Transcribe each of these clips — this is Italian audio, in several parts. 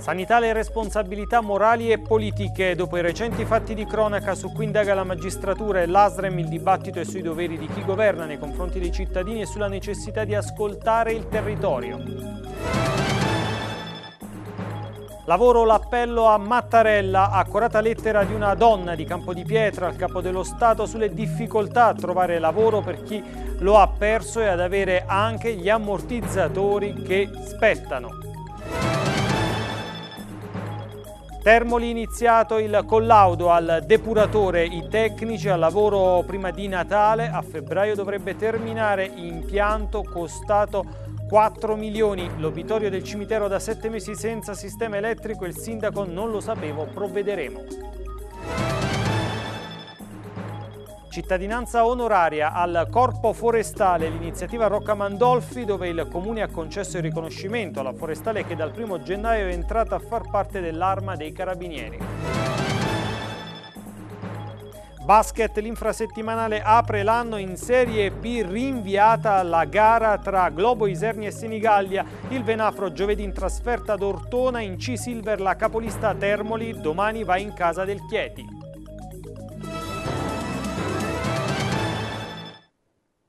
Sanità le responsabilità morali e politiche. Dopo i recenti fatti di cronaca su cui indaga la magistratura e l'ASREM, il dibattito è sui doveri di chi governa nei confronti dei cittadini e sulla necessità di ascoltare il territorio. Lavoro l'appello a Mattarella, accurata lettera di una donna di Campo di Pietra al capo dello Stato sulle difficoltà a trovare lavoro per chi lo ha perso e ad avere anche gli ammortizzatori che spettano. Termoli iniziato il collaudo al depuratore, i tecnici al lavoro prima di Natale, a febbraio dovrebbe terminare impianto costato 4 milioni. L'obitorio del cimitero da 7 mesi senza sistema elettrico, il sindaco non lo sapevo, provvederemo. Cittadinanza onoraria al Corpo Forestale, l'iniziativa Rocca Mandolfi dove il Comune ha concesso il riconoscimento alla forestale che dal 1 gennaio è entrata a far parte dell'Arma dei Carabinieri. Basket, l'infrasettimanale apre l'anno in Serie B rinviata la gara tra Globo Iserni e Senigallia. Il Venafro giovedì in trasferta ad Ortona, in C-Silver la capolista Termoli, domani va in casa del Chieti.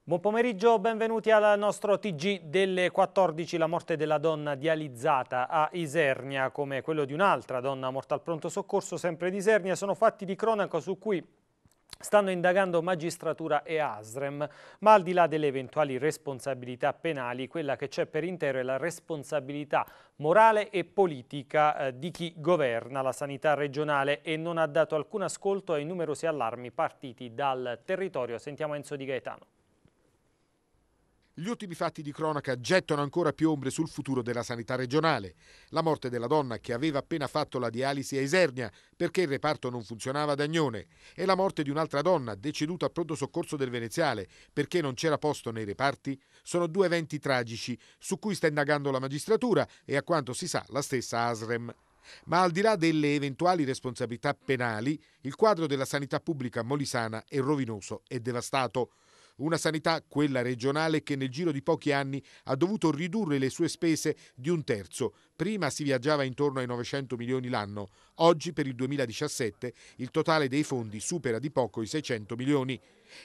Buon pomeriggio, benvenuti al nostro TG delle 14, la morte della donna dializzata a Isernia, come quello di un'altra donna morta al pronto soccorso, sempre di Isernia, sono fatti di cronaca su cui stanno indagando magistratura e ASREM, ma al di là delle eventuali responsabilità penali, quella che c'è per intero è la responsabilità morale e politica eh, di chi governa la sanità regionale e non ha dato alcun ascolto ai numerosi allarmi partiti dal territorio. Sentiamo Enzo Di Gaetano. Gli ultimi fatti di cronaca gettano ancora più ombre sul futuro della sanità regionale. La morte della donna che aveva appena fatto la dialisi a Isernia perché il reparto non funzionava ad Agnone e la morte di un'altra donna deceduta al pronto soccorso del Veneziale perché non c'era posto nei reparti sono due eventi tragici su cui sta indagando la magistratura e a quanto si sa la stessa Asrem. Ma al di là delle eventuali responsabilità penali, il quadro della sanità pubblica molisana è rovinoso e devastato. Una sanità, quella regionale, che nel giro di pochi anni ha dovuto ridurre le sue spese di un terzo. Prima si viaggiava intorno ai 900 milioni l'anno, oggi per il 2017 il totale dei fondi supera di poco i 600 milioni.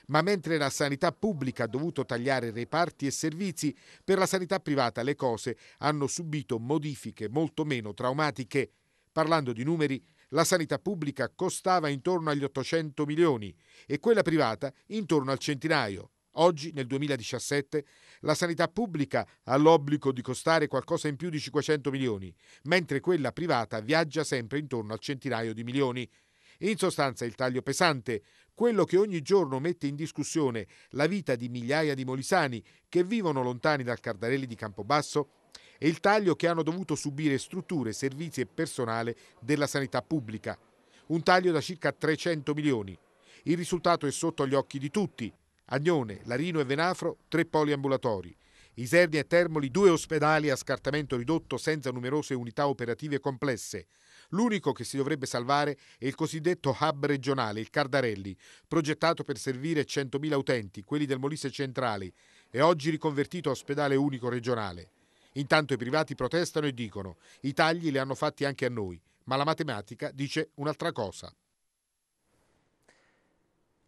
Ma mentre la sanità pubblica ha dovuto tagliare reparti e servizi, per la sanità privata le cose hanno subito modifiche molto meno traumatiche. Parlando di numeri, la sanità pubblica costava intorno agli 800 milioni e quella privata intorno al centinaio. Oggi, nel 2017, la sanità pubblica ha l'obbligo di costare qualcosa in più di 500 milioni, mentre quella privata viaggia sempre intorno al centinaio di milioni. In sostanza il taglio pesante, quello che ogni giorno mette in discussione la vita di migliaia di molisani che vivono lontani dal Cardarelli di Campobasso e il taglio che hanno dovuto subire strutture, servizi e personale della sanità pubblica. Un taglio da circa 300 milioni. Il risultato è sotto gli occhi di tutti. Agnone, Larino e Venafro, tre poliambulatori. Isernia e Termoli, due ospedali a scartamento ridotto senza numerose unità operative complesse. L'unico che si dovrebbe salvare è il cosiddetto hub regionale, il Cardarelli, progettato per servire 100.000 utenti, quelli del Molise centrale, e oggi riconvertito a ospedale unico regionale. Intanto i privati protestano e dicono i tagli li hanno fatti anche a noi, ma la matematica dice un'altra cosa.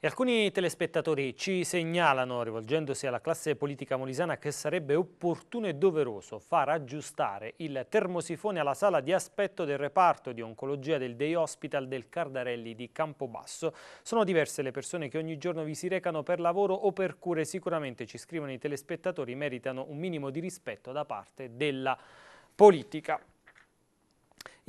E alcuni telespettatori ci segnalano, rivolgendosi alla classe politica molisana, che sarebbe opportuno e doveroso far aggiustare il termosifone alla sala di aspetto del reparto di oncologia del Day Hospital del Cardarelli di Campobasso. Sono diverse le persone che ogni giorno vi si recano per lavoro o per cure. Sicuramente, ci scrivono i telespettatori, meritano un minimo di rispetto da parte della politica.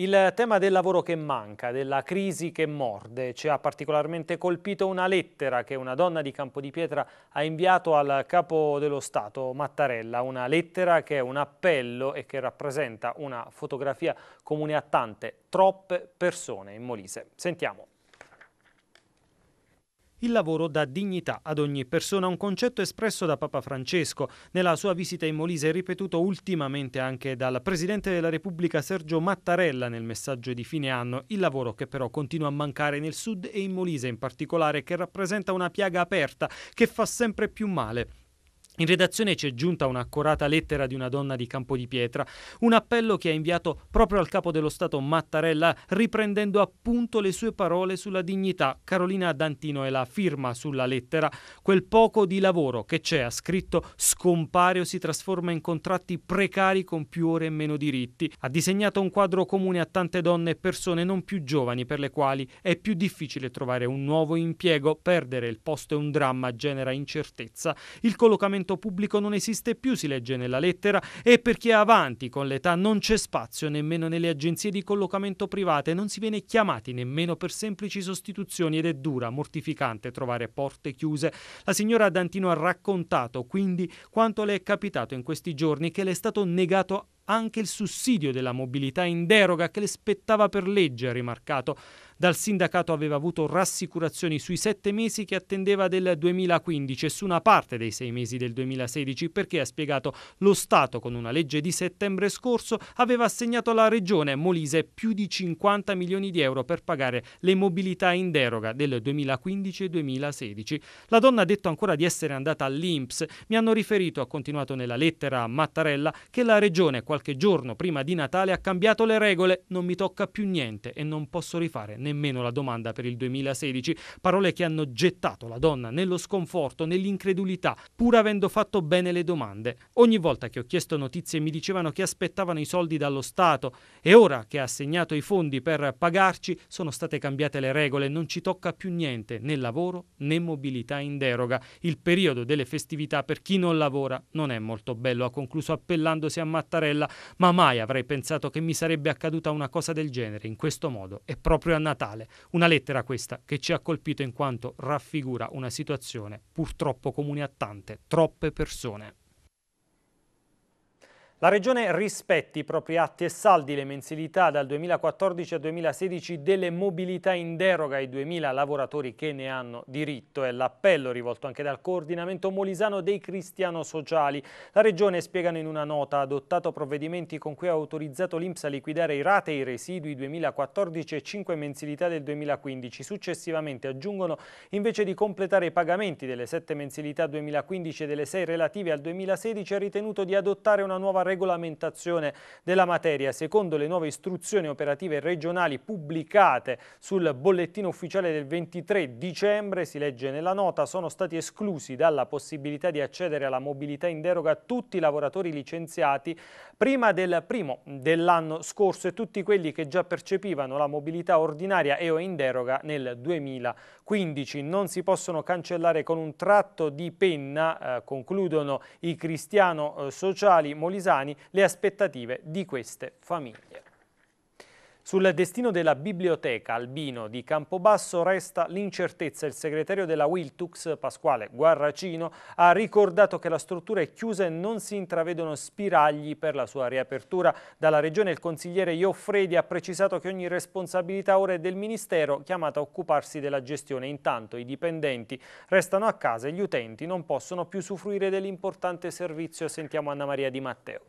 Il tema del lavoro che manca, della crisi che morde, ci ha particolarmente colpito una lettera che una donna di Campo di Pietra ha inviato al capo dello Stato, Mattarella, una lettera che è un appello e che rappresenta una fotografia comune a tante, troppe persone in Molise. Sentiamo. Il lavoro dà dignità ad ogni persona, un concetto espresso da Papa Francesco nella sua visita in Molise, ripetuto ultimamente anche dal Presidente della Repubblica Sergio Mattarella nel messaggio di fine anno, il lavoro che però continua a mancare nel sud e in Molise in particolare, che rappresenta una piaga aperta che fa sempre più male. In redazione ci è giunta un'accorata lettera di una donna di Campo di Pietra, un appello che ha inviato proprio al capo dello Stato Mattarella, riprendendo appunto le sue parole sulla dignità. Carolina Dantino è la firma sulla lettera. Quel poco di lavoro che c'è, ha scritto, scompare o si trasforma in contratti precari con più ore e meno diritti. Ha disegnato un quadro comune a tante donne e persone non più giovani per le quali è più difficile trovare un nuovo impiego. Perdere il posto è un dramma, genera incertezza. Il collocamento finanziamento pubblico non esiste più, si legge nella lettera, e per chi è avanti con l'età non c'è spazio nemmeno nelle agenzie di collocamento private, non si viene chiamati nemmeno per semplici sostituzioni ed è dura, mortificante trovare porte chiuse. La signora Dantino ha raccontato quindi quanto le è capitato in questi giorni che le è stato negato anche il sussidio della mobilità in deroga che le spettava per legge, ha rimarcato. Dal sindacato aveva avuto rassicurazioni sui sette mesi che attendeva del 2015 e su una parte dei sei mesi del 2016 perché, ha spiegato, lo Stato con una legge di settembre scorso aveva assegnato alla Regione Molise più di 50 milioni di euro per pagare le mobilità in deroga del 2015 e 2016. La donna ha detto ancora di essere andata all'Inps. Mi hanno riferito, ha continuato nella lettera a Mattarella, che la Regione qualche qualche giorno prima di Natale ha cambiato le regole, non mi tocca più niente e non posso rifare nemmeno la domanda per il 2016. Parole che hanno gettato la donna nello sconforto, nell'incredulità, pur avendo fatto bene le domande. Ogni volta che ho chiesto notizie mi dicevano che aspettavano i soldi dallo Stato e ora che ha assegnato i fondi per pagarci sono state cambiate le regole, non ci tocca più niente né lavoro né mobilità in deroga. Il periodo delle festività per chi non lavora non è molto bello, ha concluso appellandosi a Mattarella, ma mai avrei pensato che mi sarebbe accaduta una cosa del genere in questo modo e proprio a Natale. Una lettera questa che ci ha colpito in quanto raffigura una situazione purtroppo comune a tante, troppe persone. La Regione rispetti i propri atti e saldi le mensilità dal 2014 al 2016 delle mobilità in deroga ai 2.000 lavoratori che ne hanno diritto. È l'appello rivolto anche dal coordinamento molisano dei cristiano sociali. La Regione, spiegano in una nota, ha adottato provvedimenti con cui ha autorizzato l'Inps a liquidare i rate e i residui 2014 e 5 mensilità del 2015. Successivamente aggiungono, invece di completare i pagamenti delle 7 mensilità 2015 e delle 6 relative al 2016, ha ritenuto di adottare una nuova regolamentazione della materia. Secondo le nuove istruzioni operative regionali pubblicate sul bollettino ufficiale del 23 dicembre, si legge nella nota, sono stati esclusi dalla possibilità di accedere alla mobilità in deroga tutti i lavoratori licenziati prima del primo dell'anno scorso e tutti quelli che già percepivano la mobilità ordinaria e o in deroga nel 2015. Non si possono cancellare con un tratto di penna, eh, concludono i cristiano-sociali eh, molisani, italiani le aspettative di queste famiglie. Sul destino della biblioteca Albino di Campobasso resta l'incertezza. Il segretario della Wiltux, Pasquale Guarracino, ha ricordato che la struttura è chiusa e non si intravedono spiragli per la sua riapertura. Dalla regione il consigliere Ioffredi ha precisato che ogni responsabilità ora è del Ministero chiamato a occuparsi della gestione. Intanto i dipendenti restano a casa e gli utenti non possono più usufruire dell'importante servizio. Sentiamo Anna Maria Di Matteo.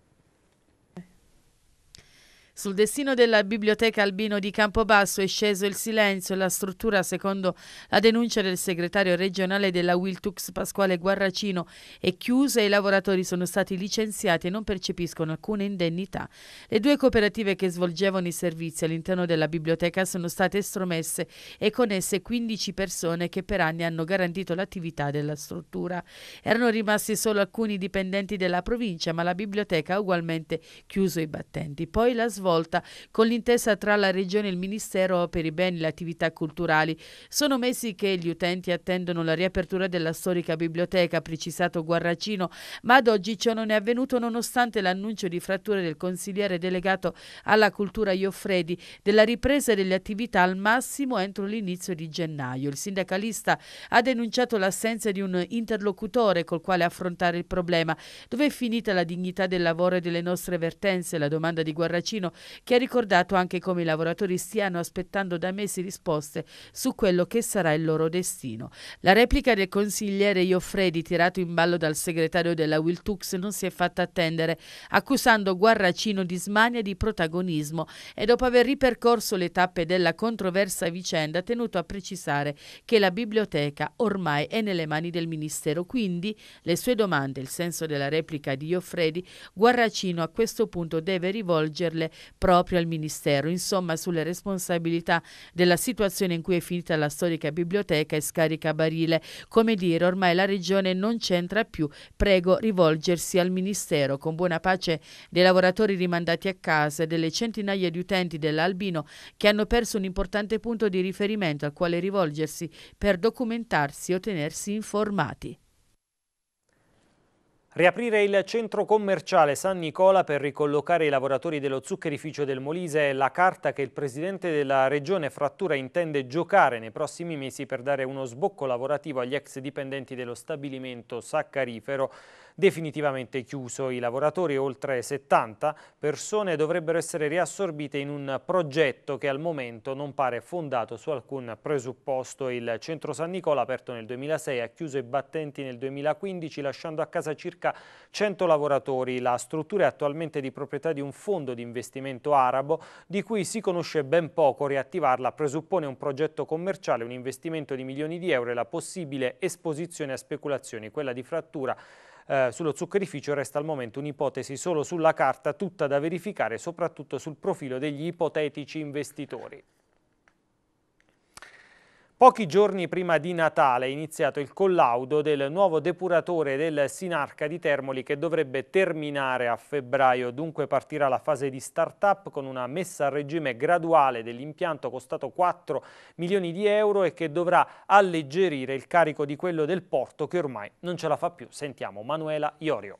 Sul destino della biblioteca Albino di Campobasso è sceso il silenzio e la struttura, secondo la denuncia del segretario regionale della Wiltux Pasquale Guarracino, è chiusa e i lavoratori sono stati licenziati e non percepiscono alcuna indennità. Le due cooperative che svolgevano i servizi all'interno della biblioteca sono state estromesse e con esse 15 persone che per anni hanno garantito l'attività della struttura. Erano rimasti solo alcuni dipendenti della provincia, ma la biblioteca ha ugualmente chiuso i battenti. Poi la svolta volta con l'intesa tra la Regione e il Ministero per i beni e le attività culturali. Sono mesi che gli utenti attendono la riapertura della storica biblioteca, ha precisato Guarracino, ma ad oggi ciò non è avvenuto nonostante l'annuncio di frattura del consigliere delegato alla cultura Ioffredi della ripresa delle attività al massimo entro l'inizio di gennaio. Il sindacalista ha denunciato l'assenza di un interlocutore col quale affrontare il problema. Dove è finita la dignità del lavoro e delle nostre vertenze? La domanda di Guarracino che ha ricordato anche come i lavoratori stiano aspettando da mesi risposte su quello che sarà il loro destino. La replica del consigliere Ioffredi, tirato in ballo dal segretario della Wiltux, non si è fatta attendere, accusando Guarracino di smania di protagonismo e dopo aver ripercorso le tappe della controversa vicenda, tenuto a precisare che la biblioteca ormai è nelle mani del Ministero, quindi le sue domande, il senso della replica di Ioffredi, Guarracino a questo punto deve rivolgerle proprio al Ministero. Insomma, sulle responsabilità della situazione in cui è finita la storica biblioteca e scarica barile. Come dire, ormai la Regione non c'entra più. Prego rivolgersi al Ministero con buona pace dei lavoratori rimandati a casa e delle centinaia di utenti dell'Albino che hanno perso un importante punto di riferimento al quale rivolgersi per documentarsi e tenersi informati. Riaprire il centro commerciale San Nicola per ricollocare i lavoratori dello zuccherificio del Molise è la carta che il presidente della regione Frattura intende giocare nei prossimi mesi per dare uno sbocco lavorativo agli ex dipendenti dello stabilimento saccarifero definitivamente chiuso. I lavoratori, oltre 70 persone, dovrebbero essere riassorbite in un progetto che al momento non pare fondato su alcun presupposto. Il centro San Nicola, aperto nel 2006, ha chiuso i battenti nel 2015 lasciando a casa circa 100 lavoratori. La struttura è attualmente di proprietà di un fondo di investimento arabo di cui si conosce ben poco. Riattivarla presuppone un progetto commerciale, un investimento di milioni di euro e la possibile esposizione a speculazioni, quella di frattura eh, sullo zuccherificio resta al momento un'ipotesi solo sulla carta, tutta da verificare soprattutto sul profilo degli ipotetici investitori. Pochi giorni prima di Natale è iniziato il collaudo del nuovo depuratore del Sinarca di Termoli che dovrebbe terminare a febbraio, dunque partirà la fase di start-up con una messa a regime graduale dell'impianto costato 4 milioni di euro e che dovrà alleggerire il carico di quello del porto che ormai non ce la fa più. Sentiamo Manuela Iorio.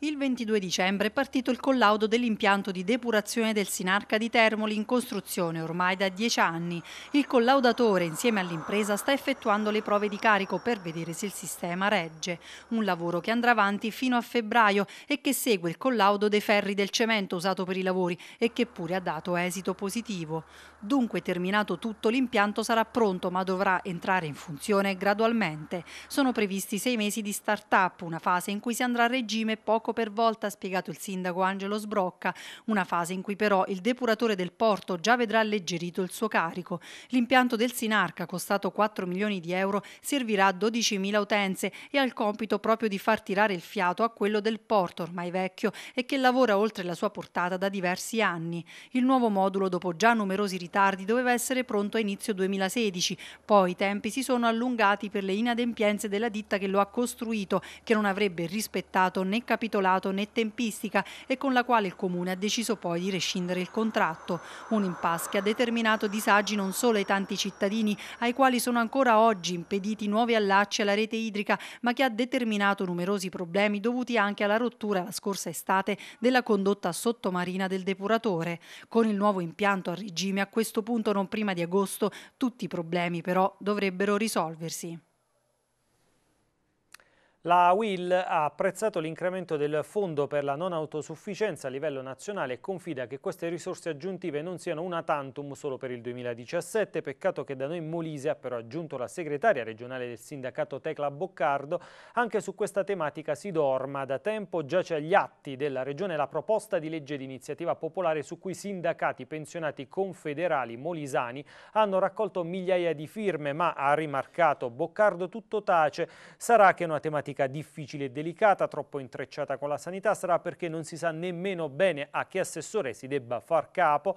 Il 22 dicembre è partito il collaudo dell'impianto di depurazione del Sinarca di Termoli in costruzione ormai da dieci anni. Il collaudatore insieme all'impresa sta effettuando le prove di carico per vedere se il sistema regge. Un lavoro che andrà avanti fino a febbraio e che segue il collaudo dei ferri del cemento usato per i lavori e che pure ha dato esito positivo. Dunque terminato tutto l'impianto sarà pronto ma dovrà entrare in funzione gradualmente. Sono previsti sei mesi di start-up, una fase in cui si andrà a regime poco sbarco per volta, ha spiegato il sindaco Angelo Sbrocca, una fase in cui però il depuratore del porto già vedrà alleggerito il suo carico. L'impianto del Sinarca, costato 4 milioni di euro, servirà a 12.000 utenze e ha il compito proprio di far tirare il fiato a quello del porto, ormai vecchio, e che lavora oltre la sua portata da diversi anni. Il nuovo modulo, dopo già numerosi ritardi, doveva essere pronto a inizio 2016, poi i tempi si sono allungati per le inadempienze della ditta che lo ha costruito, che non avrebbe rispettato né capitolato intitolato né tempistica e con la quale il Comune ha deciso poi di rescindere il contratto. Un impasse che ha determinato disagi non solo ai tanti cittadini, ai quali sono ancora oggi impediti nuovi allacci alla rete idrica, ma che ha determinato numerosi problemi dovuti anche alla rottura la scorsa estate della condotta sottomarina del depuratore. Con il nuovo impianto a regime a questo punto non prima di agosto tutti i problemi però dovrebbero risolversi. La WIL ha apprezzato l'incremento del fondo per la non autosufficienza a livello nazionale e confida che queste risorse aggiuntive non siano una tantum solo per il 2017. Peccato che da noi in Molise ha però aggiunto la segretaria regionale del sindacato Tecla Boccardo. Anche su questa tematica si dorma. Da tempo giace agli atti della regione la proposta di legge di iniziativa popolare su cui sindacati pensionati confederali molisani hanno raccolto migliaia di firme, ma ha rimarcato Boccardo tutto tace, sarà che una tematica tematica difficile e delicata, troppo intrecciata con la sanità, sarà perché non si sa nemmeno bene a che assessore si debba far capo,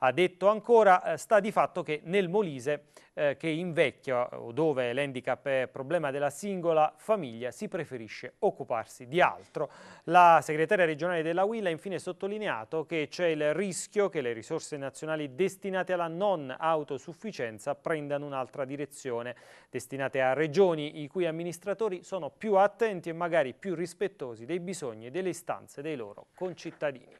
ha detto ancora, eh, sta di fatto che nel Molise, eh, che invecchia, o dove l'handicap è problema della singola famiglia, si preferisce occuparsi di altro. La segretaria regionale della UIL ha infine sottolineato che c'è il rischio che le risorse nazionali destinate alla non autosufficienza prendano un'altra direzione, destinate a regioni i cui amministratori sono più attenti e magari più rispettosi dei bisogni e delle istanze dei loro concittadini.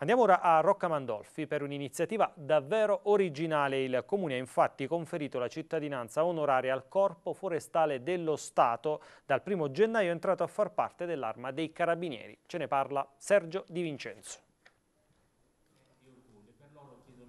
Andiamo ora a Rocca Mandolfi per un'iniziativa davvero originale. Il Comune ha infatti conferito la cittadinanza onoraria al Corpo Forestale dello Stato. Dal 1 gennaio è entrato a far parte dell'Arma dei Carabinieri. Ce ne parla Sergio Di Vincenzo.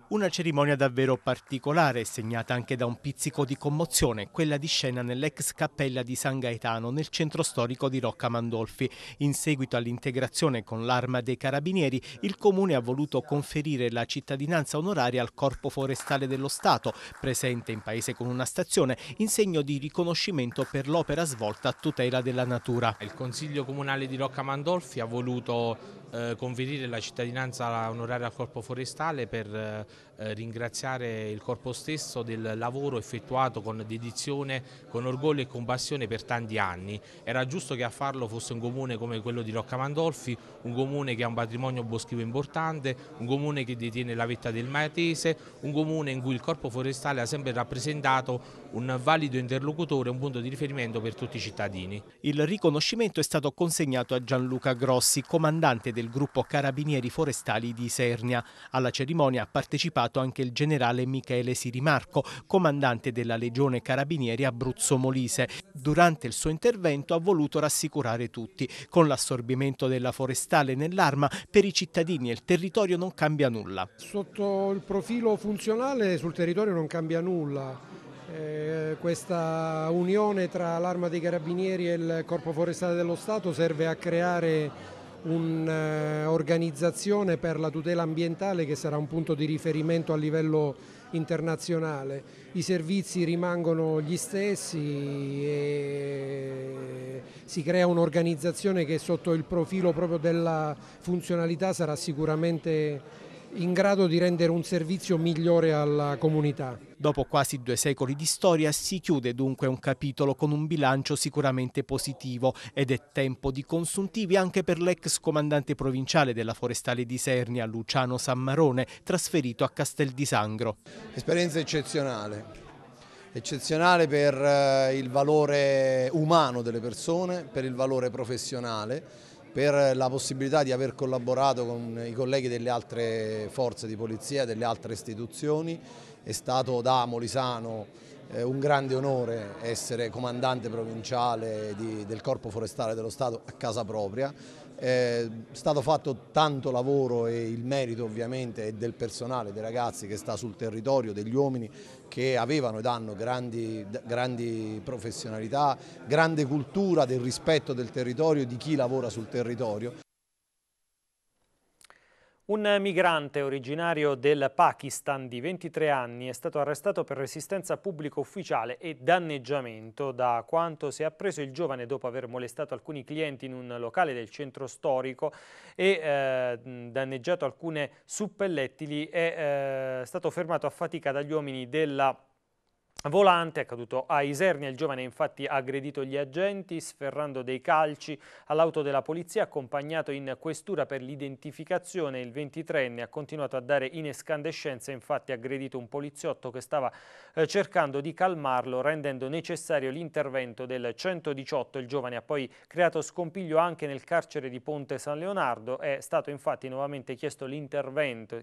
Una cerimonia davvero particolare, segnata anche da un pizzico di commozione, quella di scena nell'ex cappella di San Gaetano, nel centro storico di Rocca Mandolfi. In seguito all'integrazione con l'arma dei carabinieri, il comune ha voluto conferire la cittadinanza onoraria al Corpo Forestale dello Stato, presente in paese con una stazione, in segno di riconoscimento per l'opera svolta a tutela della natura. Il Consiglio Comunale di Rocca Mandolfi ha voluto eh, conferire la cittadinanza onoraria al corpo forestale per eh, eh, ringraziare il corpo stesso del lavoro effettuato con dedizione, con orgoglio e con passione per tanti anni. Era giusto che a farlo fosse un comune come quello di Rocca Mandolfi, un comune che ha un patrimonio boschivo importante, un comune che detiene la vetta del Maetese, un comune in cui il corpo forestale ha sempre rappresentato un valido interlocutore, un punto di riferimento per tutti i cittadini. Il riconoscimento è stato consegnato a Gianluca Grossi, comandante del gruppo Carabinieri Forestali di Sernia. Alla cerimonia ha partecipato partecipato anche il generale Michele Sirimarco, comandante della Legione Carabinieri Abruzzo Molise. Durante il suo intervento ha voluto rassicurare tutti. Con l'assorbimento della forestale nell'arma, per i cittadini e il territorio non cambia nulla. Sotto il profilo funzionale sul territorio non cambia nulla. Eh, questa unione tra l'arma dei carabinieri e il corpo forestale dello Stato serve a creare un'organizzazione per la tutela ambientale che sarà un punto di riferimento a livello internazionale. I servizi rimangono gli stessi e si crea un'organizzazione che sotto il profilo proprio della funzionalità sarà sicuramente in grado di rendere un servizio migliore alla comunità. Dopo quasi due secoli di storia si chiude dunque un capitolo con un bilancio sicuramente positivo ed è tempo di consuntivi anche per l'ex comandante provinciale della forestale di Sernia, Luciano Sammarone, trasferito a Castel di Sangro. Esperienza eccezionale, eccezionale per eh, il valore umano delle persone, per il valore professionale per la possibilità di aver collaborato con i colleghi delle altre forze di polizia, delle altre istituzioni. È stato da Molisano eh, un grande onore essere comandante provinciale di, del Corpo Forestale dello Stato a casa propria. Eh, è stato fatto tanto lavoro e il merito ovviamente è del personale, dei ragazzi che sta sul territorio, degli uomini che avevano ed hanno grandi, grandi, professionalità, grande cultura del rispetto del territorio, e di chi lavora sul territorio. Un migrante originario del Pakistan di 23 anni è stato arrestato per resistenza pubblico ufficiale e danneggiamento da quanto si è appreso il giovane dopo aver molestato alcuni clienti in un locale del centro storico e eh, danneggiato alcune suppellettili è eh, stato fermato a fatica dagli uomini della Volante, è accaduto a Isernia, il giovane ha infatti aggredito gli agenti sferrando dei calci all'auto della polizia accompagnato in questura per l'identificazione. Il 23enne ha continuato a dare in escandescenza, infatti ha aggredito un poliziotto che stava eh, cercando di calmarlo rendendo necessario l'intervento del 118. Il giovane ha poi creato scompiglio anche nel carcere di Ponte San Leonardo, è stato infatti nuovamente chiesto l'intervento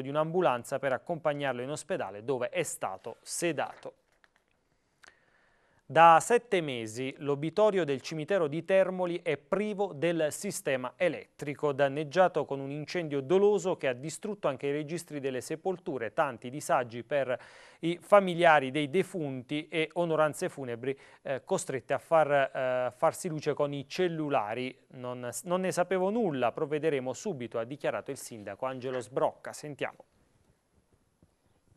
di un'ambulanza per accompagnarlo in ospedale dove è stato stato sedato. Da sette mesi l'obitorio del cimitero di Termoli è privo del sistema elettrico, danneggiato con un incendio doloso che ha distrutto anche i registri delle sepolture, tanti disagi per i familiari dei defunti e onoranze funebri eh, costrette a far, eh, farsi luce con i cellulari. Non, non ne sapevo nulla, provvederemo subito, ha dichiarato il sindaco Angelo Sbrocca. Sentiamo.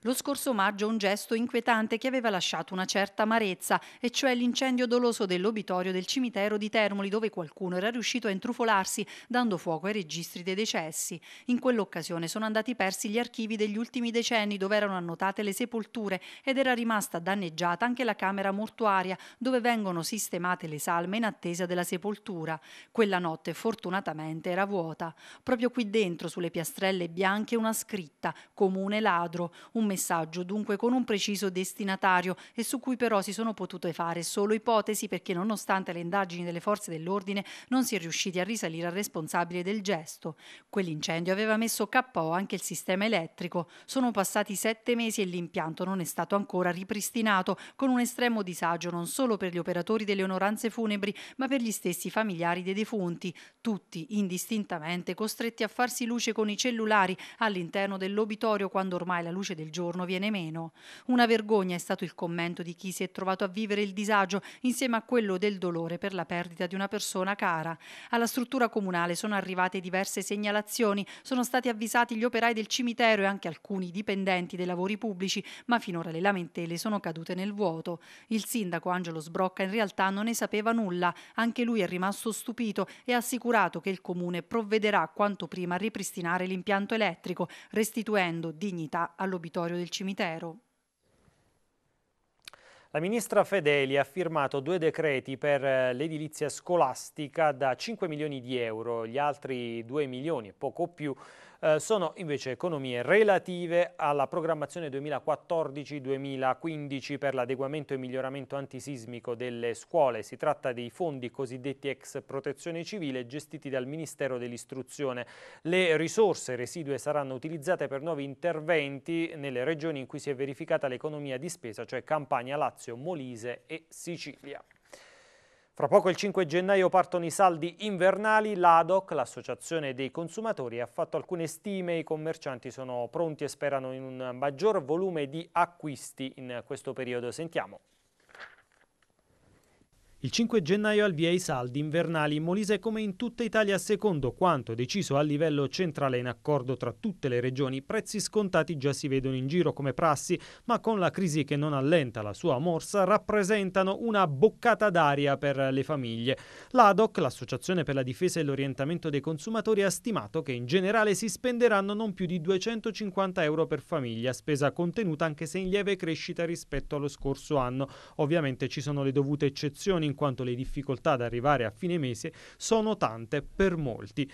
Lo scorso maggio un gesto inquietante che aveva lasciato una certa amarezza, e cioè l'incendio doloso dell'obitorio del cimitero di Termoli dove qualcuno era riuscito a intrufolarsi dando fuoco ai registri dei decessi. In quell'occasione sono andati persi gli archivi degli ultimi decenni dove erano annotate le sepolture ed era rimasta danneggiata anche la camera mortuaria dove vengono sistemate le salme in attesa della sepoltura. Quella notte fortunatamente era vuota. Proprio qui dentro sulle piastrelle bianche una scritta, comune ladro, un messaggio, dunque con un preciso destinatario e su cui però si sono potute fare solo ipotesi perché nonostante le indagini delle forze dell'ordine non si è riusciti a risalire al responsabile del gesto. Quell'incendio aveva messo KO anche il sistema elettrico. Sono passati sette mesi e l'impianto non è stato ancora ripristinato, con un estremo disagio non solo per gli operatori delle onoranze funebri, ma per gli stessi familiari dei defunti, tutti indistintamente costretti a farsi luce con i cellulari all'interno dell'obitorio quando ormai la luce del giorno giorno viene meno. Una vergogna è stato il commento di chi si è trovato a vivere il disagio insieme a quello del dolore per la perdita di una persona cara. Alla struttura comunale sono arrivate diverse segnalazioni, sono stati avvisati gli operai del cimitero e anche alcuni dipendenti dei lavori pubblici, ma finora le lamentele sono cadute nel vuoto. Il sindaco Angelo Sbrocca in realtà non ne sapeva nulla, anche lui è rimasto stupito e ha assicurato che il comune provvederà quanto prima a ripristinare l'impianto elettrico, restituendo dignità all'obitorio territorio del cimitero. La ministra Fedeli ha firmato due decreti per eh, l'edilizia scolastica da 5 milioni di euro, gli altri 2 milioni e poco più eh, sono invece economie relative alla programmazione 2014-2015 per l'adeguamento e miglioramento antisismico delle scuole. Si tratta dei fondi cosiddetti ex protezione civile gestiti dal Ministero dell'Istruzione. Le risorse residue saranno utilizzate per nuovi interventi nelle regioni in cui si è verificata l'economia di spesa, cioè Campania, Lazio, Molise e Sicilia. Fra poco il 5 gennaio partono i saldi invernali, l'ADOC, l'associazione dei consumatori, ha fatto alcune stime, i commercianti sono pronti e sperano in un maggior volume di acquisti in questo periodo. Sentiamo. Il 5 gennaio al via i saldi invernali in Molise come in tutta Italia secondo quanto deciso a livello centrale in accordo tra tutte le regioni, prezzi scontati già si vedono in giro come prassi, ma con la crisi che non allenta la sua morsa rappresentano una boccata d'aria per le famiglie. L'ADOC, l'Associazione per la difesa e l'orientamento dei consumatori, ha stimato che in generale si spenderanno non più di 250 euro per famiglia, spesa contenuta anche se in lieve crescita rispetto allo scorso anno. Ovviamente ci sono le dovute eccezioni in quanto le difficoltà ad arrivare a fine mese sono tante per molti.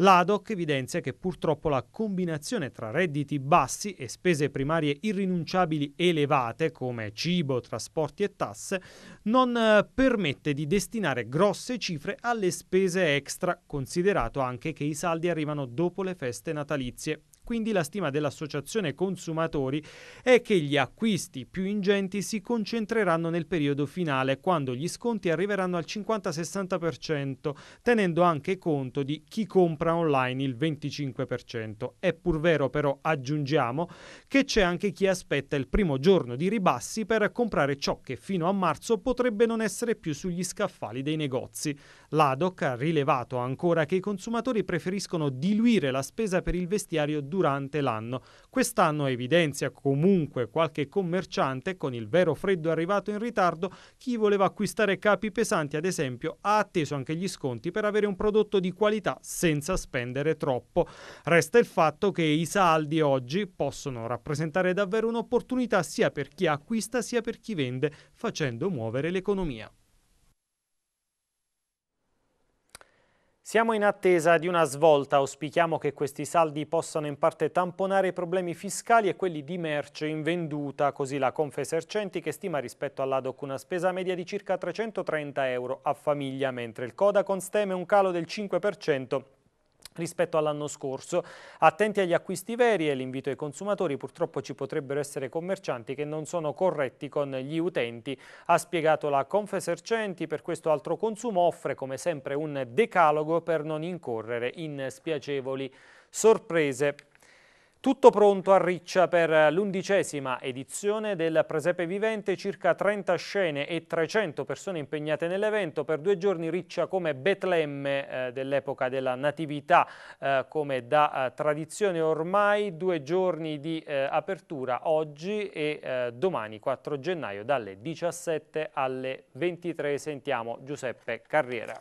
L'ADOC evidenzia che purtroppo la combinazione tra redditi bassi e spese primarie irrinunciabili elevate come cibo, trasporti e tasse non eh, permette di destinare grosse cifre alle spese extra, considerato anche che i saldi arrivano dopo le feste natalizie. Quindi la stima dell'associazione consumatori è che gli acquisti più ingenti si concentreranno nel periodo finale, quando gli sconti arriveranno al 50-60%, tenendo anche conto di chi compra online il 25%. È pur vero però, aggiungiamo, che c'è anche chi aspetta il primo giorno di ribassi per comprare ciò che fino a marzo potrebbe non essere più sugli scaffali dei negozi. L'ADOC ha rilevato ancora che i consumatori preferiscono diluire la spesa per il vestiario durante durante l'anno. Quest'anno evidenzia comunque qualche commerciante, con il vero freddo arrivato in ritardo, chi voleva acquistare capi pesanti ad esempio ha atteso anche gli sconti per avere un prodotto di qualità senza spendere troppo. Resta il fatto che i saldi oggi possono rappresentare davvero un'opportunità sia per chi acquista sia per chi vende, facendo muovere l'economia. Siamo in attesa di una svolta, auspichiamo che questi saldi possano in parte tamponare i problemi fiscali e quelli di merce invenduta, così la Confesercenti che stima rispetto all'ADOC una spesa media di circa 330 euro a famiglia, mentre il Codacons Steme un calo del 5% rispetto all'anno scorso. Attenti agli acquisti veri e l'invito ai consumatori, purtroppo ci potrebbero essere commercianti che non sono corretti con gli utenti, ha spiegato la Confesercenti, per questo altro consumo offre come sempre un decalogo per non incorrere in spiacevoli sorprese. Tutto pronto a Riccia per l'undicesima edizione del Presepe Vivente, circa 30 scene e 300 persone impegnate nell'evento. Per due giorni Riccia come Betlemme eh, dell'epoca della Natività, eh, come da eh, tradizione ormai, due giorni di eh, apertura oggi e eh, domani 4 gennaio dalle 17 alle 23. Sentiamo Giuseppe Carriera.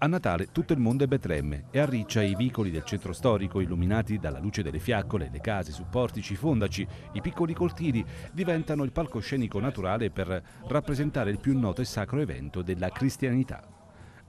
A Natale tutto il mondo è Betlemme e arriccia i vicoli del centro storico illuminati dalla luce delle fiaccole, le case su portici, fondaci, i piccoli cortili diventano il palcoscenico naturale per rappresentare il più noto e sacro evento della cristianità.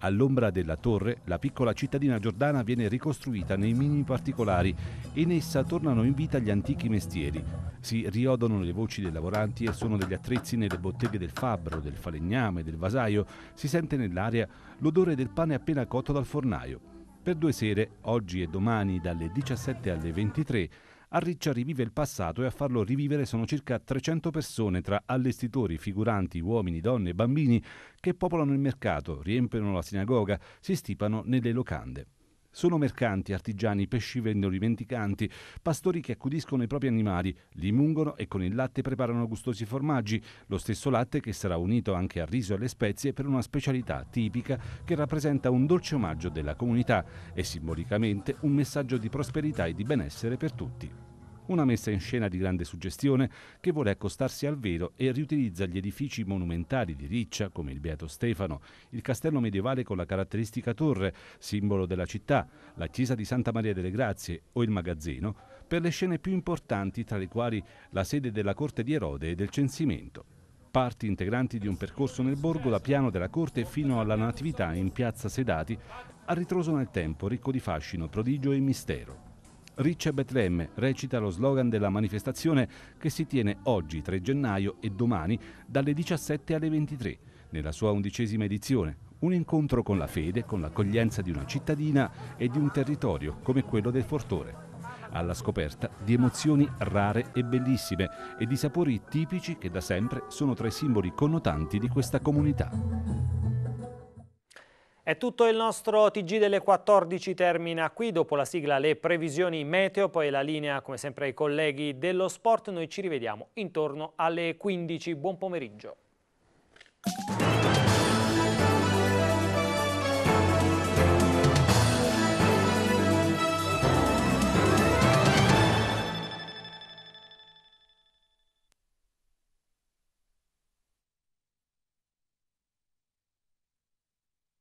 All'ombra della torre, la piccola cittadina giordana viene ricostruita nei minimi particolari e in essa tornano in vita gli antichi mestieri. Si riodono le voci dei lavoranti e sono degli attrezzi nelle botteghe del fabbro, del falegname, del vasaio. Si sente nell'aria l'odore del pane appena cotto dal fornaio. Per due sere, oggi e domani dalle 17 alle 23, a Riccia rivive il passato e a farlo rivivere sono circa 300 persone tra allestitori, figuranti, uomini, donne e bambini che popolano il mercato, riempiono la sinagoga, si stipano nelle locande. Sono mercanti, artigiani, pescivendoli, mendicanti, pastori che accudiscono i propri animali, li mungono e con il latte preparano gustosi formaggi, lo stesso latte che sarà unito anche al riso e alle spezie per una specialità tipica che rappresenta un dolce omaggio della comunità e simbolicamente un messaggio di prosperità e di benessere per tutti. Una messa in scena di grande suggestione che vuole accostarsi al vero e riutilizza gli edifici monumentali di Riccia, come il Beato Stefano, il castello medievale con la caratteristica torre, simbolo della città, la chiesa di Santa Maria delle Grazie o il magazzino, per le scene più importanti tra le quali la sede della corte di Erode e del censimento parti integranti di un percorso nel borgo da piano della corte fino alla Natività in piazza Sedati, a ritroso nel tempo, ricco di fascino, prodigio e mistero. Riccia Betlemme recita lo slogan della manifestazione che si tiene oggi 3 gennaio e domani dalle 17 alle 23, nella sua undicesima edizione. Un incontro con la fede, con l'accoglienza di una cittadina e di un territorio come quello del Fortore alla scoperta di emozioni rare e bellissime e di sapori tipici che da sempre sono tra i simboli connotanti di questa comunità. È tutto il nostro TG delle 14 termina qui, dopo la sigla le previsioni meteo, poi la linea come sempre ai colleghi dello sport, noi ci rivediamo intorno alle 15, buon pomeriggio.